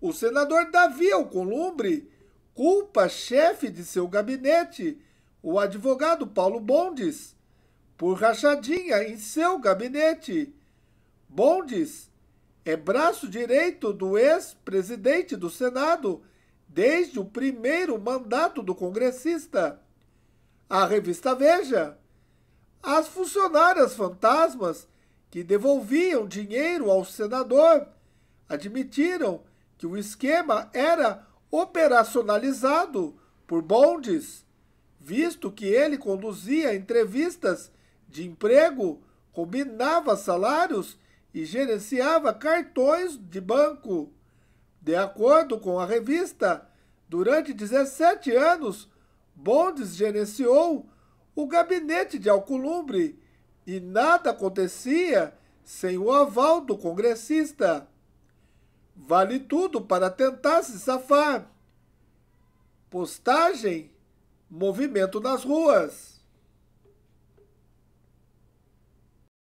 O senador Davi Alcolumbre culpa chefe de seu gabinete, o advogado Paulo Bondes, por rachadinha em seu gabinete. Bondes é braço direito do ex-presidente do Senado desde o primeiro mandato do congressista. A revista Veja. As funcionárias fantasmas que devolviam dinheiro ao senador admitiram que o esquema era operacionalizado por Bondes, visto que ele conduzia entrevistas de emprego, combinava salários e gerenciava cartões de banco. De acordo com a revista, durante 17 anos, Bondes gerenciou o gabinete de Alcolumbre e nada acontecia sem o aval do congressista. Vale tudo para tentar se safar. Postagem, movimento nas ruas.